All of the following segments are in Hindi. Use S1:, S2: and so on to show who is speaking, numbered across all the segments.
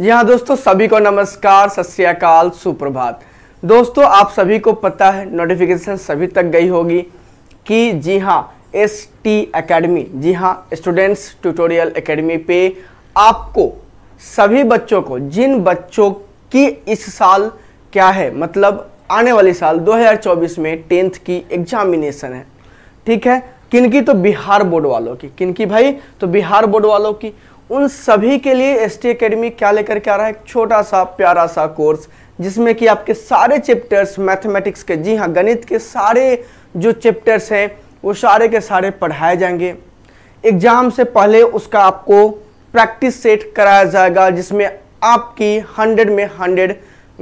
S1: जी हाँ दोस्तों सभी को नमस्कार सत श्रीकाल सुप्रभात दोस्तों आप सभी को पता है नोटिफिकेशन सभी तक गई होगी कि जी हाँ एस टी अकेडमी जी हाँ स्टूडेंट्स ट्यूटोरियल अकेडमी पे आपको सभी बच्चों को जिन बच्चों की इस साल क्या है मतलब आने वाले साल 2024 में टेंथ की एग्जामिनेशन है ठीक है किनकी तो बिहार बोर्ड वालों की किनकी भाई तो बिहार बोर्ड वालों की उन सभी के लिए एस टी अकेडमी क्या लेकर के आ रहा है एक छोटा सा प्यारा सा कोर्स जिसमें कि आपके सारे चैप्टर्स मैथमेटिक्स के जी हाँ गणित के सारे जो चैप्टर्स हैं वो सारे के सारे पढ़ाए जाएंगे एग्ज़ाम से पहले उसका आपको प्रैक्टिस सेट कराया जाएगा जिसमें आपकी हंड्रेड में हंड्रेड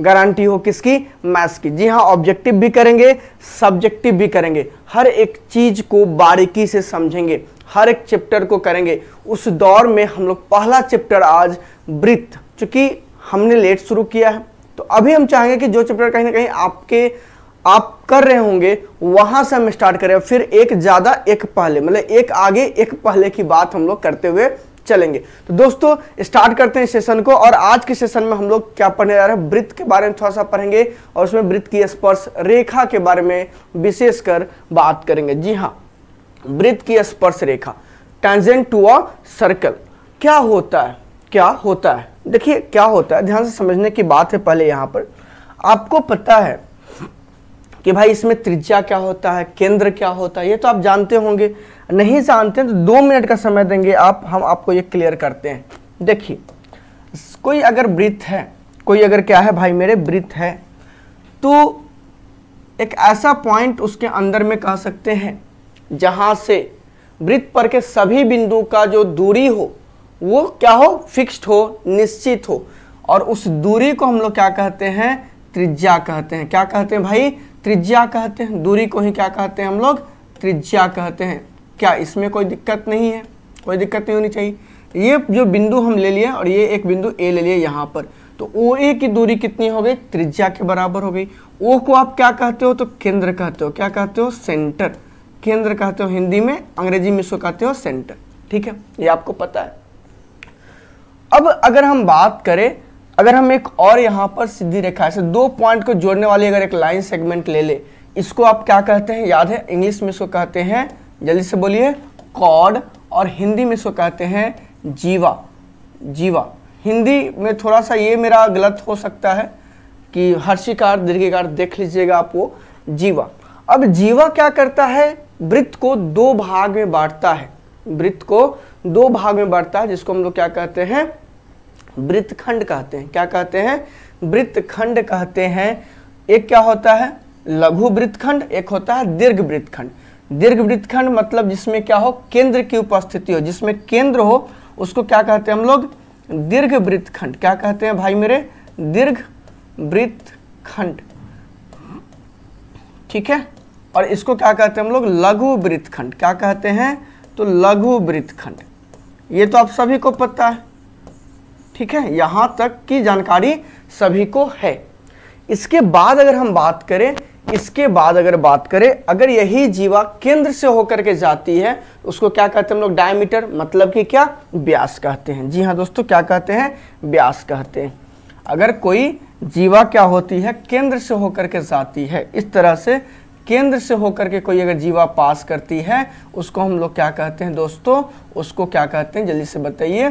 S1: गारंटी हो किसकी मैथ्स की जी हाँ ऑब्जेक्टिव भी करेंगे सब्जेक्टिव भी करेंगे हर एक चीज को बारीकी से समझेंगे हर एक चैप्टर को करेंगे उस दौर में हम लोग पहला चैप्टर आज वृत्त चूंकि हमने लेट शुरू किया है तो अभी हम चाहेंगे कि जो चैप्टर कहीं ना कहीं आपके आप कर रहे होंगे वहां से हम स्टार्ट करें फिर एक ज़्यादा एक पहले मतलब एक आगे एक पहले की बात हम लोग करते हुए चलेंगे तो दोस्तों स्टार्ट करते हैं सेशन को और आज के सेशन में हम लोग क्या पढ़ने जा रहे हैं वृत्त के बारे में थोड़ा सा पढ़ेंगे और उसमें वृत्त की स्पर्श रेखा के बारे में विशेषकर बात करेंगे जी हाँ वृत्त की स्पर्श रेखा टेंजेंट टू अ सर्कल क्या होता है क्या होता है देखिए क्या होता है ध्यान से समझने की बात है पहले यहाँ पर आपको पता है कि भाई इसमें त्रिज्या क्या होता है केंद्र क्या होता है ये तो आप जानते होंगे नहीं जानते हैं तो दो मिनट का समय देंगे आप हम आपको ये क्लियर करते हैं देखिए कोई अगर वृत्त है कोई अगर क्या है भाई मेरे ब्रीथ है तो एक ऐसा पॉइंट उसके अंदर में कह सकते हैं जहाँ से ब्रीथ पर के सभी बिंदु का जो दूरी हो वो क्या हो फिक्स्ड हो निश्चित हो और उस दूरी को हम लोग क्या कहते हैं त्रिज्या कहते हैं क्या कहते हैं भाई त्रिज्या कहते हैं दूरी को ही क्या कहते हैं हम लोग त्रिज्या कहते हैं क्या इसमें कोई दिक्कत नहीं है कोई दिक्कत नहीं होनी चाहिए ये जो बिंदु हम ले लिए और ये एक बिंदु ए ले लिए यहाँ पर तो ओ ए की दूरी कितनी हो गई त्रिज्या के बराबर हो गई ओ को आप क्या कहते हो तो केंद्र कहते हो क्या कहते हो सेंटर केंद्र कहते हो हिंदी में अंग्रेजी में इसको कहते हो सेंटर ठीक है ये आपको पता है अब अगर हम बात करें अगर हम एक और यहाँ पर सीधी रेखा ऐसे दो पॉइंट को जोड़ने वाली अगर एक लाइन सेगमेंट ले ले इसको आप क्या कहते हैं याद है इंग्लिश में इसको कहते हैं जल्दी से बोलिए कॉड और हिंदी में इसको कहते हैं जीवा जीवा हिंदी में थोड़ा सा ये मेरा गलत हो सकता है कि हर्षिकार दीर्घिकार देख लीजिएगा आप वो जीवा अब जीवा क्या करता है वृत्त को दो भाग में बांटता है वृत्त को दो भाग में बांटता है जिसको हम लोग क्या कहते हैं वृत्त खंड कहते हैं क्या कहते हैं वृत्त खंड कहते हैं एक क्या होता है लघु वृत्त खंड एक होता है दीर्घ वृत्त खंड दीर्घ वृत्तखंड मतलब जिसमें क्या हो केंद्र की उपस्थिति हो जिसमें केंद्र हो उसको क्या कहते हैं हम लोग दीर्घ वृत्तखंड क्या कहते हैं भाई मेरे दीर्घ वृत्तखंड ठीक है और इसको क्या कहते हैं हम लोग लघु वृत्तखंड क्या कहते हैं तो लघु वृत्तखंड ये तो आप सभी को पता है ठीक है यहां तक की जानकारी सभी को है इसके बाद अगर हम बात करें इसके बाद अगर बात करें अगर यही जीवा केंद्र से होकर के जाती है तो उसको क्या कहते हैं हम लोग डायमीटर मतलब कि क्या ब्यास कहते हैं जी हाँ दोस्तों क्या कहते हैं ब्यास कहते हैं अगर कोई जीवा क्या होती है केंद्र से होकर के जाती है इस तरह से केंद्र से होकर के कोई अगर जीवा पास करती है उसको हम लोग क्या कहते हैं दोस्तों उसको क्या कहते हैं जल्दी से बताइए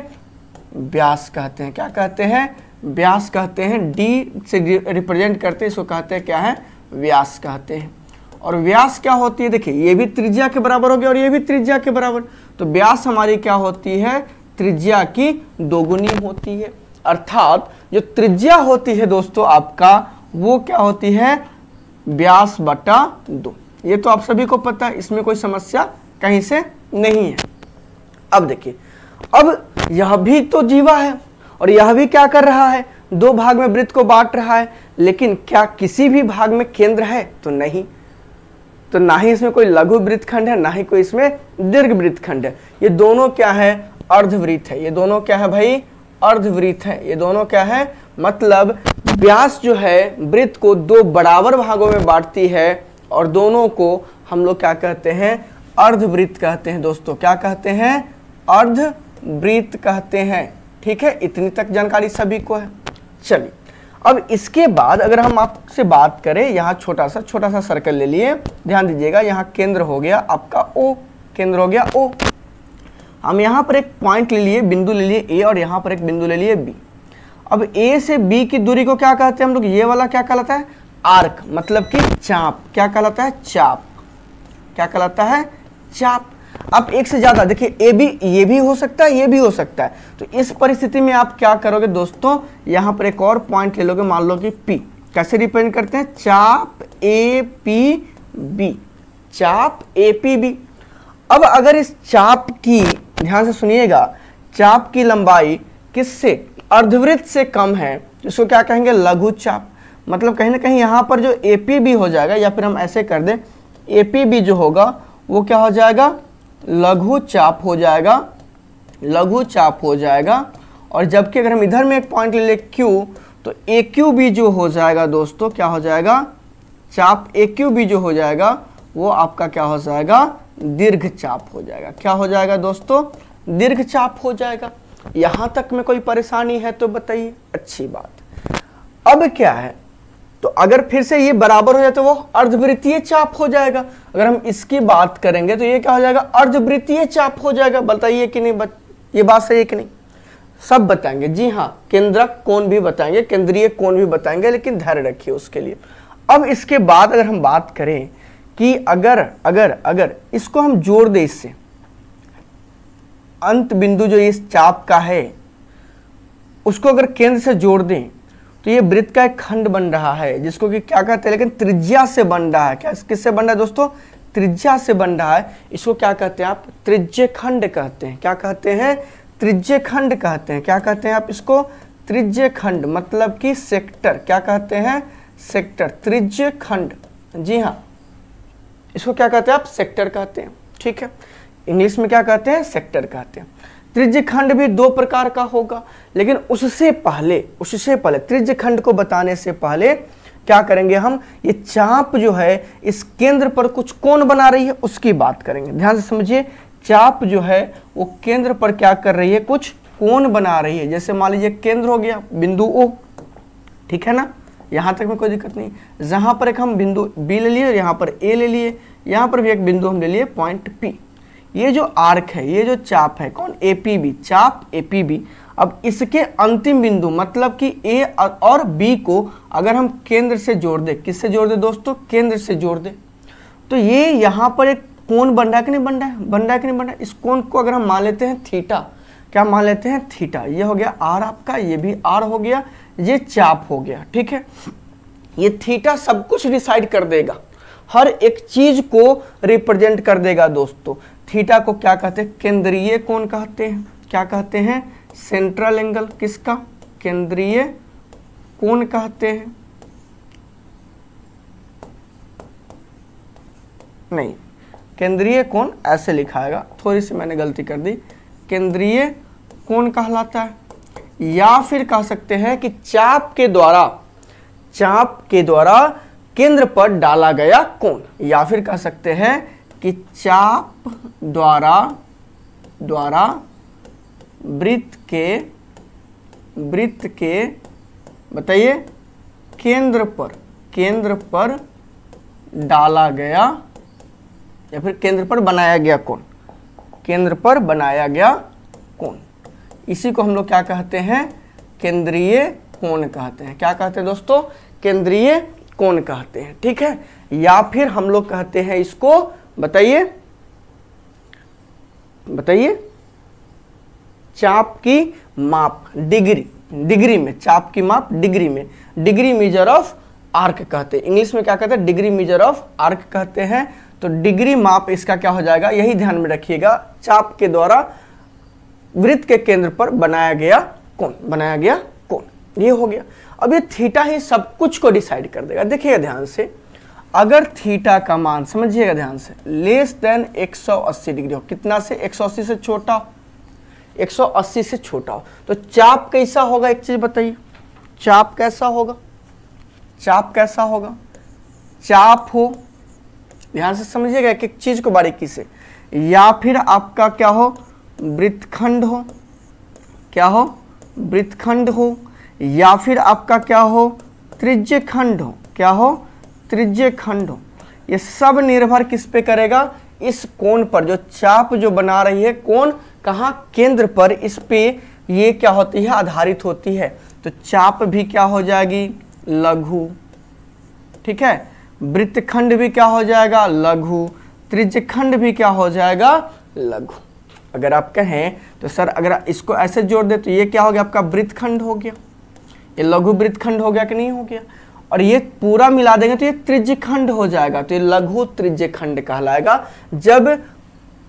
S1: ब्यास कहते हैं क्या कहते हैं ब्यास कहते हैं डी से रिप्रेजेंट करते हैं इसको कहते हैं क्या है व्यास कहते हैं और व्यास क्या होती है देखिए ये भी त्रिज्या के बराबर हो गया और ये भी त्रिज्या के बराबर तो व्यास हमारी क्या होती है त्रिज्या की दोगुनी होती है अर्थात जो त्रिज्या होती है दोस्तों आपका वो क्या होती है व्यास बटा दो ये तो आप सभी को पता है इसमें कोई समस्या कहीं से नहीं है अब देखिए अब यह भी तो जीवा है और यह भी क्या कर रहा है दो भाग में वृत्त को बांट रहा है लेकिन क्या किसी भी भाग में केंद्र है तो नहीं तो ना ही इसमें कोई लघु वृत्तखंड है ना ही कोई इसमें दीर्घ वृत्तखंड है ये दोनों क्या है अर्धवृत्त है ये दोनों क्या है भाई अर्धवृत्त है ये दोनों क्या है मतलब व्यास जो है वृत्त को दो बराबर भागों में बांटती है और दोनों को हम लोग क्या कहते हैं अर्धवृत्त कहते हैं दोस्तों क्या कहते हैं अर्धवृत्त कहते हैं ठीक है इतनी तक जानकारी सभी को है चलिए अब इसके बाद अगर हम आपसे बात करें यहाँ छोटा सा छोटा सा सर्कल ले लिए ध्यान दीजिएगा यहाँ केंद्र हो गया आपका ओ केंद्र हो गया ओ हम यहाँ पर एक पॉइंट ले लिए बिंदु ले लिए ए और यहाँ पर एक बिंदु ले लिए बी अब ए से बी की दूरी को क्या कहते हैं हम लोग ये वाला क्या कहलाता है आर्क मतलब कि चाप क्या कहलाता है चाप क्या कहलाता है चाप आप एक से ज़्यादा देखिए ए भी ये भी हो सकता है ये भी हो सकता है तो इस परिस्थिति में आप क्या करोगे दोस्तों यहां पर एक और पॉइंट ले लोगे मान लो कि पी कैसे रिप्रेजेंट करते हैं चाप ए पी बी चाप ए पी बी अब अगर इस चाप की ध्यान से सुनिएगा चाप की लंबाई किससे अर्धवृत्त से कम है इसको क्या कहेंगे लघु चाप मतलब कहीं ना कहीं यहां पर जो ए पी बी हो जाएगा या फिर हम ऐसे कर दें ए पी बी जो होगा वो क्या हो जाएगा लघु चाप हो जाएगा लघु चाप हो जाएगा और जबकि अगर हम इधर में एक पॉइंट ले लें क्यू तो ए क्यू भी जो हो जाएगा दोस्तों क्या हो जाएगा चाप ए क्यू भी जो हो जाएगा वो आपका क्या हो जाएगा दीर्घ चाप हो जाएगा क्या हो जाएगा दोस्तों दीर्घ चाप हो जाएगा यहां तक में कोई परेशानी है तो बताइए अच्छी बात अब क्या है तो अगर फिर से ये बराबर हो जाए तो वो अर्धवृत्तीय चाप हो जाएगा अगर हम इसकी बात करेंगे तो ये क्या हो जाएगा अर्धवृत्तीय चाप हो जाएगा बताइए कि नहीं बत, ये बात सही है कि नहीं सब बताएंगे जी हाँ केंद्रक कौन भी बताएंगे केंद्रीय कौन भी बताएंगे लेकिन धैर्य रखिए उसके लिए अब इसके बाद अगर हम बात करें कि अगर अगर अगर इसको हम जोड़ दें इससे अंत बिंदु जो इस चाप का है उसको अगर केंद्र से जोड़ दें तो ये वृत्त का एक खंड बन रहा है जिसको कि क्या कहते हैं लेकिन त्रिज्या से बन रहा है क्या किससे बन रहा है दोस्तों त्रिज्या से बन रहा है इसको क्या कहते हैं आप त्रिज्य खंड कहते हैं क्या कहते हैं त्रिज्य खंड कहते हैं क्या कहते हैं आप इसको त्रिज्य खंड मतलब कि सेक्टर क्या कहते हैं सेक्टर त्रिज्य खंड जी हाँ इसको क्या कहते हैं आप सेक्टर कहते हैं ठीक है इंग्लिश में क्या कहते हैं सेक्टर कहते हैं त्रिज्य खंड भी दो प्रकार का होगा लेकिन उससे पहले उससे पहले त्रिज्य खंड को बताने से पहले क्या करेंगे हम ये चाप जो है इस केंद्र पर कुछ कौन बना रही है उसकी बात करेंगे ध्यान से समझिए चाप जो है वो केंद्र पर क्या कर रही है कुछ कौन बना रही है जैसे मान लीजिए केंद्र हो गया बिंदु ओ ठीक है ना यहाँ तक में कोई दिक्कत नहीं जहाँ पर एक हम बिंदु बी ले लिए और यहाँ पर ए ले लिए यहाँ पर भी एक बिंदु हम ले लिए पॉइंट पी ये जो आर्क है ये जो चाप है कौन ए पी बी चाप ए पी बी अब इसके अंतिम बिंदु मतलब कि ए और बी को अगर हम केंद्र से जोड़ दे किससे जोड़ दे दोस्तों केंद्र से जोड़ दे तो ये यहाँ पर एक कोण बन रहा है कि नहीं बन रहा है बन रहा है कि नहीं बन रहा है इस कोण को अगर हम मान लेते हैं थीटा क्या मान लेते हैं थीटा ये हो गया आर आपका ये भी आर हो गया ये चाप हो गया ठीक है ये थीटा सब कुछ डिसाइड कर देगा हर एक चीज को रिप्रेजेंट कर देगा दोस्तों थीटा को क्या कहते हैं केंद्रीय कोण कहते हैं क्या कहते हैं सेंट्रल एंगल किसका केंद्रीय कोण कहते हैं नहीं केंद्रीय कोण ऐसे लिखाएगा थोड़ी सी मैंने गलती कर दी केंद्रीय कोण कहलाता है या फिर कह सकते हैं कि चाप के द्वारा चाप के द्वारा केंद्र पर डाला गया कोण या फिर कह सकते हैं कि चाप द्वारा द्वारा वृत्त के वृत्त के बताइए केंद्र पर केंद्र पर डाला गया या फिर केंद्र पर बनाया गया कोण केंद्र पर बनाया गया कोण इसी को हम लोग क्या कहते हैं केंद्रीय कोण कहते हैं क्या कहते हैं दोस्तों केंद्रीय कोण कहते हैं ठीक है या फिर हम लोग कहते हैं इसको बताइए बताइए चाप की माप डिग्री डिग्री में चाप की माप डिग्री में डिग्री मीजर ऑफ आर्क कहते हैं इंग्लिश में क्या कहते हैं डिग्री मीजर ऑफ आर्क कहते हैं तो डिग्री माप इसका क्या हो जाएगा यही ध्यान में रखिएगा चाप के द्वारा वृत्त के केंद्र पर बनाया गया कौन बनाया गया कौन ये हो गया अब ये थीटा ही सब कुछ को डिसाइड कर देगा देखिए ध्यान से अगर थीटा का मान समझिएगा ध्यान से लेस देन 180 डिग्री हो कितना से 180 से छोटा 180 से छोटा हो तो चाप कैसा होगा एक चीज़ बताइए चाप कैसा होगा चाप कैसा होगा चाप हो ध्यान से समझिएगा एक एक चीज़ को बारीकी से या फिर आपका क्या हो वृत्तखंड हो क्या हो वृत्तखंड हो या फिर आपका क्या हो त्रिज्य खंड हो क्या हो त्रिज्य खंड ये सब निर्भर किस पे करेगा इस कोण पर जो चाप जो बना रही है कोण कहाँ केंद्र पर इस पे ये क्या होती है आधारित होती है तो चाप भी क्या हो जाएगी लघु ठीक है वृत्तखंड भी क्या हो जाएगा लघु त्रिज्यखंड भी क्या हो जाएगा लघु अगर आप कहें तो सर अगर इसको ऐसे जोड़ दे तो ये क्या हो गया आपका वृत्तखंड हो गया ये लघु वृत्तखंड हो गया कि नहीं हो गया और ये पूरा मिला देंगे तो ये त्रिज्यखंड हो जाएगा तो ये लघु त्रिज्यखंड कहलाएगा जब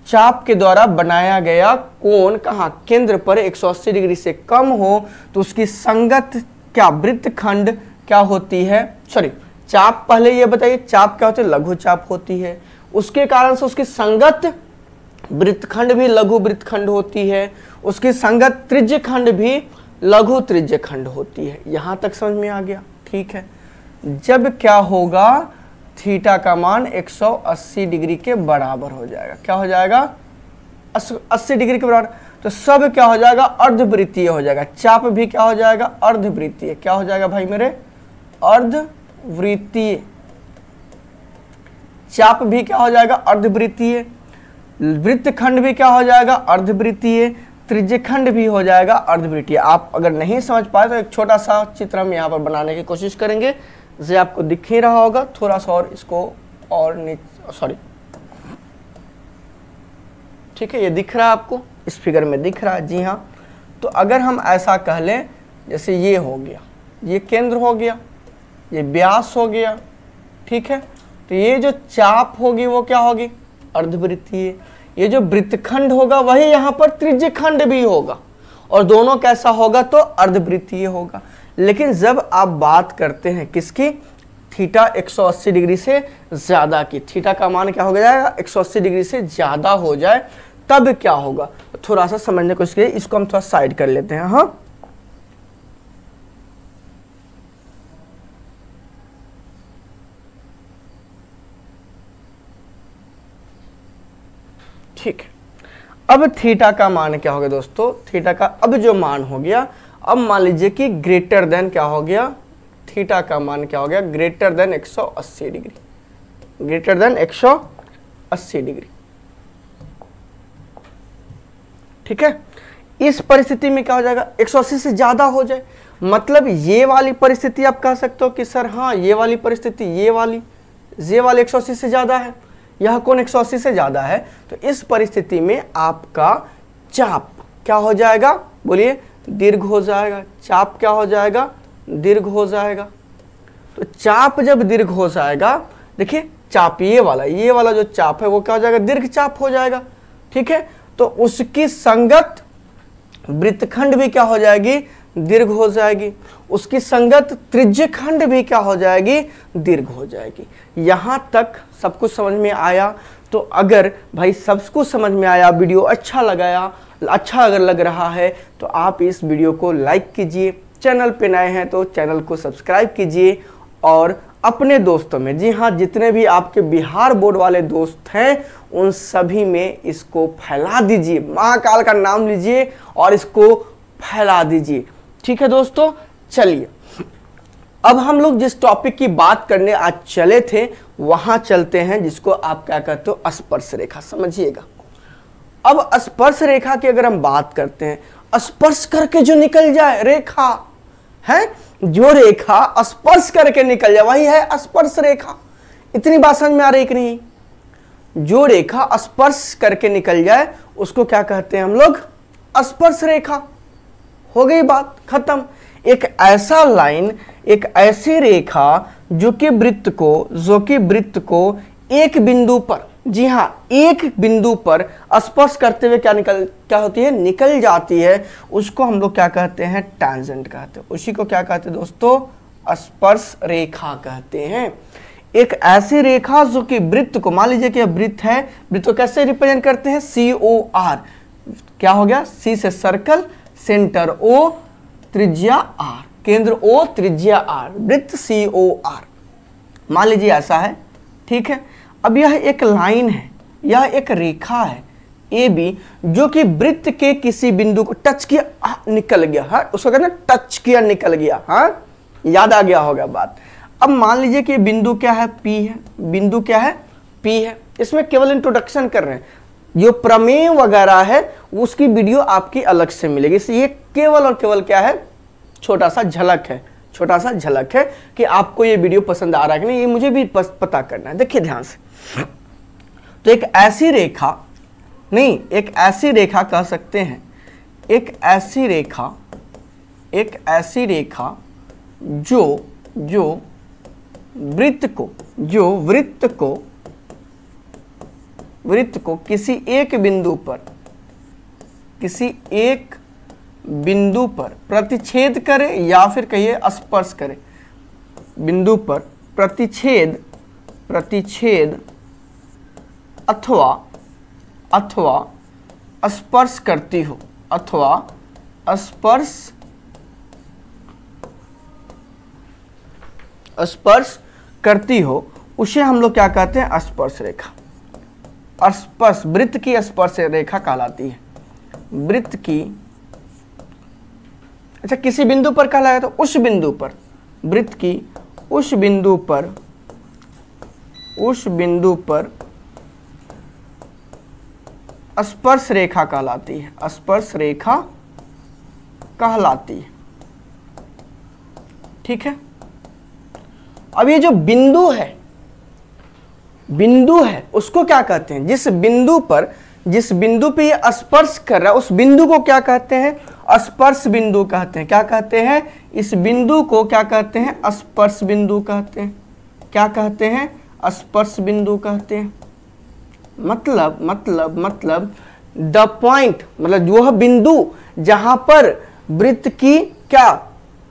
S1: चाप के द्वारा बनाया गया कोण कहाँ केंद्र पर 180 डिग्री से कम हो तो उसकी संगत क्या वृत्त खंड क्या होती है सॉरी चाप पहले ये बताइए चाप क्या होती है लघु चाप होती है उसके कारण से उसकी संगत वृत्तखंड भी लघु वृत्तखंड होती है उसकी संगत त्रिज खंड भी लघु त्रिज खंड होती है यहां तक समझ में आ गया ठीक है जब क्या होगा थीटा का मान 180 डिग्री के बराबर हो जाएगा क्या हो जाएगा 80 डिग्री के बराबर तो सब क्या हो जाएगा अर्धवृत्तीय हो जाएगा चाप भी क्या हो जाएगा अर्धवृत्तीय क्या हो जाएगा भाई मेरे अर्धवृत्तीय चाप भी क्या हो जाएगा अर्धवृत्तीय वृत्तखंड भी क्या हो जाएगा अर्धवृत्तीय त्रिज्यखंड भी हो जाएगा अर्धवृत्तीय आप अगर नहीं समझ पाए तो एक छोटा सा चित्र हम यहाँ पर बनाने की कोशिश करेंगे जैसे आपको दिख ही रहा होगा थोड़ा सा और इसको और सॉरी ठीक है ये दिख रहा है आपको इस फिगर में दिख रहा है जी हाँ तो अगर हम ऐसा कह लें जैसे ये हो गया ये केंद्र हो गया ये व्यास हो गया ठीक है तो ये जो चाप होगी वो क्या होगी अर्धवृत्तीय ये जो वृत्तखंड होगा वही यहाँ पर त्रिज्यखंड भी होगा और दोनों कैसा होगा तो अर्धवृत्तीय होगा लेकिन जब आप बात करते हैं किसकी थीटा 180 डिग्री से ज़्यादा की थीटा का मान क्या हो जाएगा 180 डिग्री से ज़्यादा हो जाए तब क्या होगा थोड़ा सा समझने को इसके इसको हम थोड़ा साइड कर लेते हैं हाँ ठीक अब थीटा का मान क्या हो गया दोस्तों थीटा का अब जो मान हो गया अब मान लीजिए कि ग्रेटर देन क्या हो गया थीटा का मान क्या हो गया greater than 180 degree greater than 180 degree ठीक है इस परिस्थिति में क्या हो जाएगा 180 से ज्यादा हो जाए मतलब ये वाली परिस्थिति आप कह सकते हो कि सर हाँ ये वाली परिस्थिति ये वाली ये वाली 180 से ज्यादा है यह कौन 180 से ज्यादा है तो इस परिस्थिति में आपका चाप क्या हो जाएगा बोलिए दीर्घ हो जाएगा चाप क्या हो जाएगा दीर्घ हो जाएगा तो चाप जब दीर्घ हो जाएगा देखिए चाप ये वाला ये वाला जो चाप है वो क्या हो जाएगा दीर्घ चाप हो जाएगा ठीक है तो उसकी संगत वृत्तखंड भी क्या हो जाएगी दीर्घ हो जाएगी उसकी संगत त्रिज्य खंड भी क्या हो जाएगी दीर्घ हो जाएगी यहां तक सब कुछ समझ में आया तो अगर भाई सब कुछ समझ में आया वीडियो अच्छा लगाया अच्छा अगर लग रहा है तो आप इस वीडियो को लाइक कीजिए चैनल पे नए हैं तो चैनल को सब्सक्राइब कीजिए और अपने दोस्तों में जी हाँ जितने भी आपके बिहार बोर्ड वाले दोस्त हैं उन सभी में इसको फैला दीजिए महाकाल का नाम लीजिए और इसको फैला दीजिए ठीक है दोस्तों चलिए अब हम लोग जिस टॉपिक की बात करने आज चले थे वहां चलते हैं जिसको आप क्या कहते हो स्पर्श रेखा समझिएगा अब स्पर्श रेखा की अगर हम बात करते हैं स्पर्श करके जो निकल जाए रेखा है जो रेखा स्पर्श करके निकल जाए वही है स्पर्श रेखा इतनी बात समझ में आ रही कि नहीं जो रेखा स्पर्श करके निकल जाए उसको क्या कहते हैं हम लोग स्पर्श रेखा हो गई बात खत्म एक ऐसा लाइन एक ऐसी रेखा जो कि वृत्त को जो कि वृत्त को एक बिंदु पर जी हाँ एक बिंदु पर स्पर्श करते हुए क्या निकल क्या होती है निकल जाती है उसको हम लोग क्या कहते हैं टैंजेंट कहते हैं उसी को क्या कहते हैं दोस्तों स्पर्श रेखा कहते हैं एक ऐसी रेखा जो कि वृत्त को मान लीजिए कि वृत्त है वृत्त को कैसे रिप्रेजेंट करते हैं सी ओ आर क्या हो गया सी से सर्कल सेंटर ओ त्रिज्या आर केंद्र ओ त्रिज्या आर वृत्त सी ओ आर मान लीजिए ऐसा है ठीक है अब यह एक लाइन है यह एक रेखा है ए बी जो कि वृत्त के किसी बिंदु को टच किया निकल गया हाँ उसको कहते हैं टच किया निकल गया हाँ याद आ गया होगा बात अब मान लीजिए कि बिंदु क्या है पी है बिंदु क्या है पी है इसमें केवल इंट्रोडक्शन कर रहे हैं जो प्रमेय वगैरह है उसकी वीडियो आपकी अलग से मिलेगी इसलिए ये केवल और केवल क्या है छोटा सा झलक है छोटा सा झलक है कि आपको ये वीडियो पसंद आ रहा है कि नहीं ये मुझे भी पता करना है देखिए ध्यान से तो एक ऐसी रेखा नहीं एक ऐसी रेखा कह सकते हैं एक ऐसी रेखा एक ऐसी रेखा जो जो वृत्त को जो वृत्त को वृत्त को किसी एक बिंदु पर किसी एक बिंदु पर प्रतिच्छेद करे या फिर कहिए स्पर्श करे बिंदु पर प्रतिच्छेद प्रतिच्छेद अथवा अथवा स्पर्श करती हो अथवा स्पर्श स्पर्श करती हो उसे हम लोग क्या कहते हैं स्पर्श रेखा स्पर्श वृत्त की स्पर्श रेखा कहलाती है वृत्त की अच्छा किसी बिंदु पर कहलाया तो उस बिंदु पर वृत्त की उस बिंदु पर उस बिंदु पर स्पर्श रेखा कहलाती है स्पर्श रेखा कहलाती है ठीक है अब ये जो बिंदु है बिंदु है उसको क्या कहते हैं जिस बिंदु पर जिस बिंदु पे ये स्पर्श कर रहा है उस बिंदु को क्या कहते हैं स्पर्श बिंदु कहते हैं क्या कहते हैं इस बिंदु को क्या कहते हैं स्पर्श बिंदु कहते हैं क्या कहते हैं स्पर्श बिंदु कहते हैं मतलब मतलब मतलब द पॉइंट मतलब वह बिंदु जहां पर वृत्त की क्या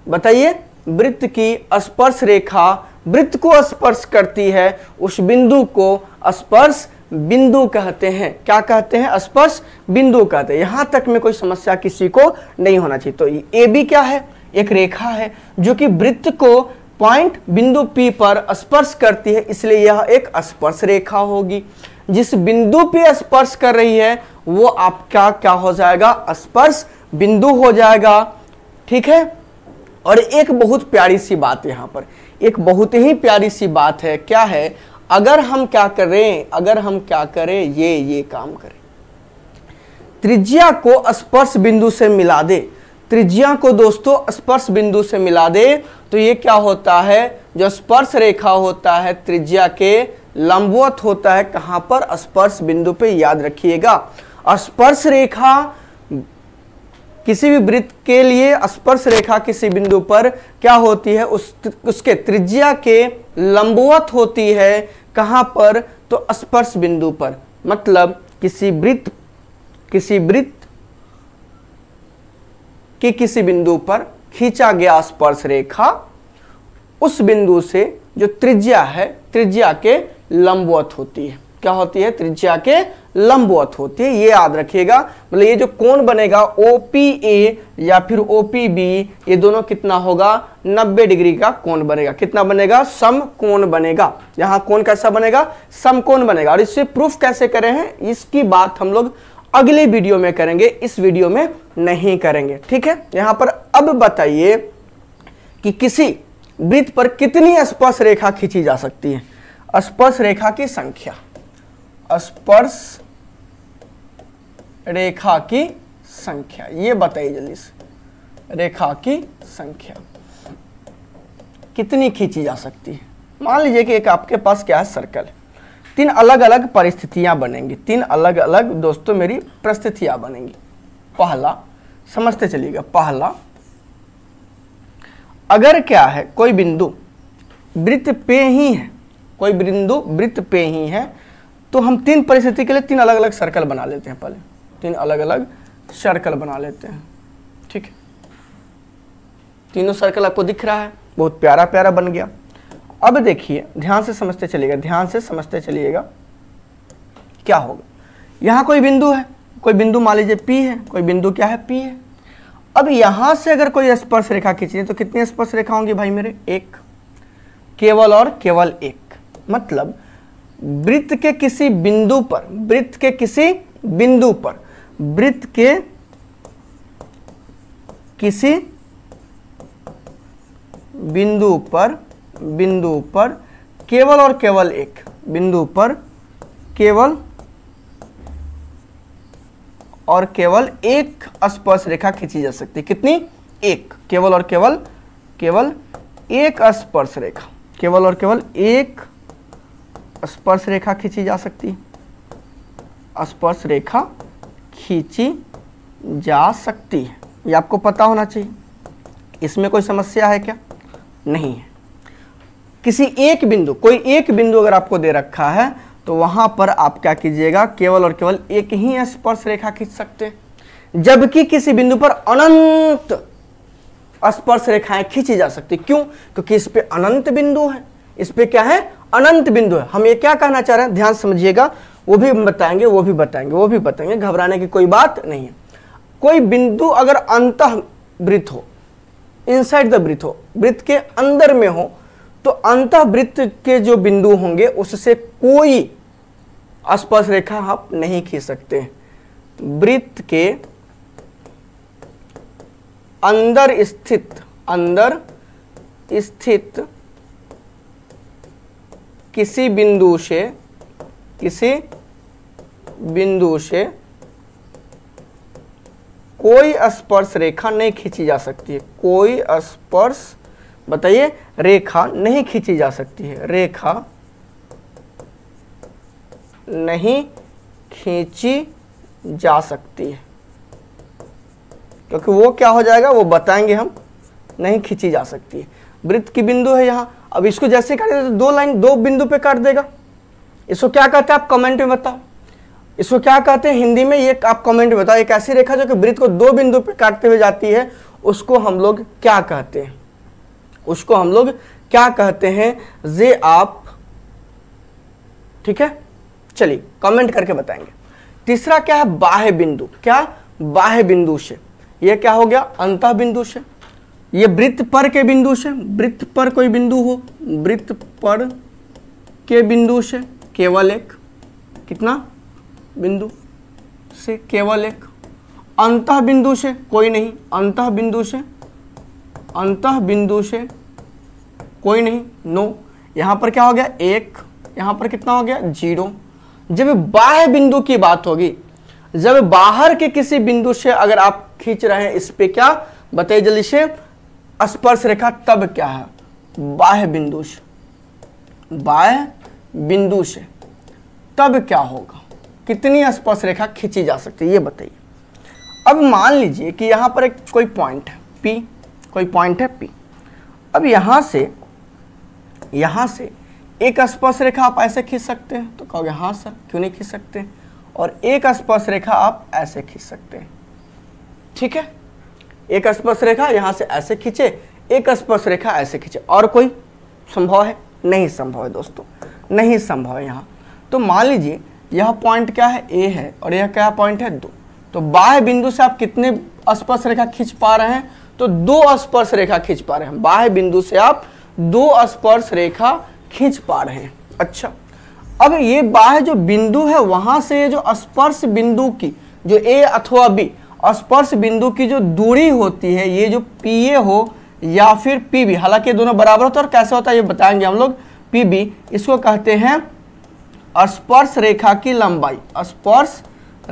S1: बताइए वृत्त की स्पर्श रेखा वृत्त को स्पर्श करती है उस बिंदु को स्पर्श बिंदु कहते हैं क्या कहते हैं स्पर्श बिंदु कहते हैं यहां तक में कोई समस्या किसी को नहीं होना चाहिए तो ए बी क्या है एक रेखा है जो कि वृत्त को पॉइंट बिंदु पी पर स्पर्श करती है इसलिए यह एक स्पर्श रेखा होगी जिस बिंदु पे स्पर्श कर रही है वो आपका क्या हो जाएगा स्पर्श बिंदु हो जाएगा ठीक है और एक बहुत प्यारी सी बात यहाँ पर एक बहुत ही प्यारी सी बात है क्या है अगर हम क्या करें अगर हम क्या करें ये ये काम करें त्रिज्या को स्पर्श बिंदु से मिला दे त्रिज्या को दोस्तों स्पर्श बिंदु से मिला दे तो ये क्या होता है जो स्पर्श रेखा होता है त्रिज्या के लंबवत होता है कहाँ पर स्पर्श बिंदु पे याद रखिएगा स्पर्श रेखा किसी भी वृत्त के लिए स्पर्श रेखा किसी बिंदु पर क्या होती है उस उसके त्रिज्या के लंबवत होती है कहाँ पर तो स्पर्श बिंदु पर मतलब किसी वृत्त किसी वृत्त की किसी बिंदु पर खींचा गया स्पर्श रेखा उस बिंदु से जो त्रिज्या है त्रिज्या के लंबवत होती है क्या होती है त्रिज्या के लंबवत होती है ये याद रखिएगा मतलब ये जो कोण बनेगा ओ पी ए या फिर ओ पी बी ये दोनों कितना होगा 90 डिग्री का कोण बनेगा कितना बनेगा सम कोण बनेगा यहाँ कोण कैसा बनेगा सम कोण बनेगा और इससे प्रूफ कैसे करें हैं इसकी बात हम लोग अगले वीडियो में करेंगे इस वीडियो में नहीं करेंगे ठीक है यहाँ पर अब बताइए कि किसी वृत्त पर कितनी स्पर्श रेखा खींची जा सकती है स्पर्श रेखा की संख्या स्पर्श रेखा की संख्या ये बताइए जल्दी से रेखा की संख्या कितनी खींची जा सकती है मान लीजिए कि एक आपके पास क्या है सर्कल तीन अलग अलग परिस्थितियां बनेंगी तीन अलग अलग दोस्तों मेरी परिस्थितियां बनेंगी पहला समझते चलिएगा पहला अगर क्या है कोई बिंदु वृत्त पे ही है कोई बिंदु वृत्त पे ही है तो हम तीन परिस्थिति के लिए तीन अलग अलग सर्कल बना लेते हैं पहले तीन अलग अलग सर्कल बना लेते हैं ठीक है तीनों सर्कल आपको दिख रहा है बहुत प्यारा प्यारा बन गया अब देखिए ध्यान से समझते चलिएगा ध्यान से समझते चलिएगा क्या होगा यहां कोई बिंदु है कोई बिंदु मान लीजिए पी है कोई बिंदु क्या है पी है अब यहां से अगर कोई स्पर्श रेखा खींचे तो कितनी स्पर्श रेखा होंगी भाई मेरे एक केवल और केवल एक मतलब वृत्त के किसी बिंदु पर वृत्त के किसी बिंदु पर वृत्त के किसी बिंदु पर बिंदु पर केवल और केवल एक बिंदु पर केवल और केवल एक स्पर्श रेखा खींची जा सकती है कितनी एक केवल और केवल केवल एक स्पर्श रेखा केवल और केवल एक स्पर्श रेखा खींची जा सकती स्पर्श रेखा खींची जा सकती है ये आपको पता होना चाहिए इसमें कोई समस्या है क्या नहीं है किसी एक बिंदु कोई एक बिंदु अगर आपको दे रखा है तो वहां पर आप क्या कीजिएगा केवल और केवल एक ही स्पर्श रेखा खींच सकते हैं जबकि किसी बिंदु पर अनंत स्पर्श रेखाएं खींची जा सकती क्यों क्योंकि इस पर अनंत बिंदु है इस पर क्या है अनंत बिंदु है हम ये क्या कहना चाह रहे हैं ध्यान समझिएगा वो भी बताएंगे वो भी बताएंगे वो भी बताएंगे घबराने की कोई बात नहीं है कोई बिंदु अगर अंत वृत्त हो इनसाइड द वृत्त हो वृत्त के अंदर में हो तो अंत वृत्त के जो बिंदु होंगे उससे कोई स्पर्श रेखा आप हाँ नहीं खींच सकते वृत्त के अंदर स्थित अंदर स्थित किसी बिंदु से किसी बिंदु से कोई स्पर्श रेखा नहीं खींची जा सकती है कोई स्पर्श बताइए रेखा नहीं खींची जा सकती है रेखा नहीं खींची जा सकती है क्योंकि वो क्या हो जाएगा वो बताएंगे हम नहीं खींची जा सकती है वृत्त की बिंदु है यहां अब इसको जैसे काटेगा तो दो लाइन दो बिंदु पे काट देगा इसको क्या कहते हैं आप कमेंट में बताओ इसको क्या कहते हैं हिंदी में ये आप कमेंट में बताओ एक ऐसी रेखा जो कि वृत्त को दो बिंदु पर काटते हुए जाती है उसको हम लोग क्या कहते हैं उसको हम लोग क्या कहते हैं जे आप ठीक है चलिए कमेंट करके बताएंगे तीसरा क्या है बाह्य बिंदु क्या बाह्य बिंदु से ये क्या हो गया अंत बिंदु से ये वृत्त पर के बिंदु से वृत्त पर कोई बिंदु हो वृत्त पर के बिंदु से केवल एक कितना बिंदु से केवल एक अंत बिंदु से कोई नहीं अंत बिंदु से अंत बिंदु से कोई नहीं नो यहां पर क्या हो गया एक यहां पर कितना हो गया जीरो जब बाह्य बिंदु की बात होगी जब बाहर के किसी बिंदु से अगर आप खींच रहे हैं इस पे क्या बताइए जल्दी से स्पर्श रेखा तब क्या है बाह्य बिंदु से बाह्य बिंदु से तब क्या होगा कितनी स्पर्श रेखा खींची जा सकती है ये बताइए अब मान लीजिए कि यहाँ पर एक कोई पॉइंट है पी कोई पॉइंट है पी अब यहाँ से यहाँ से एक स्पर्श रेखा आप ऐसे खींच सकते हैं तो कहोगे हाँ सर क्यों नहीं खींच सकते और एक स्पर्श रेखा आप ऐसे खींच सकते हैं ठीक है एक स्पर्श रेखा यहाँ से ऐसे खींचे एक स्पर्श रेखा ऐसे खींचे और कोई संभव है नहीं संभव है दोस्तों नहीं संभव है यहाँ तो मान लीजिए यह पॉइंट क्या है ए है और यह क्या पॉइंट है दो तो बाह्य बिंदु से आप कितने स्पर्श रेखा खींच पा रहे हैं तो दो स्पर्श रेखा खींच पा रहे हैं बाह्य बिंदु से आप दो स्पर्श रेखा खींच पा रहे हैं अच्छा अब ये बाह्य जो बिंदु है वहां से जो स्पर्श बिंदु की जो ए अथवा बी स्पर्श बिंदु की जो दूरी होती है ये जो पी ए हो या फिर पी बी हालांकि दोनों बराबर होता है और कैसे होता है ये बताएंगे हम लोग पीबी इसको कहते हैं स्पर्श रेखा की लंबाई स्पर्श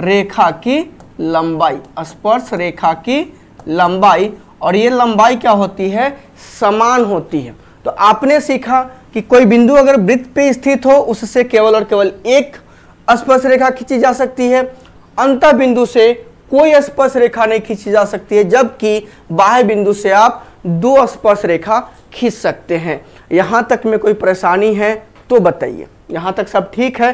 S1: रेखा की लंबाई स्पर्श रेखा की लंबाई और ये लंबाई क्या होती है समान होती है तो आपने सीखा कि कोई बिंदु अगर वृत्त पे स्थित हो उससे केवल और केवल एक स्पर्श रेखा खींची जा सकती है अंत बिंदु से कोई स्पर्श रेखा नहीं खींची जा सकती है जबकि बाह्य बिंदु से आप दो स्पर्श रेखा खींच सकते हैं यहाँ तक में कोई परेशानी है तो बताइए यहाँ तक सब ठीक है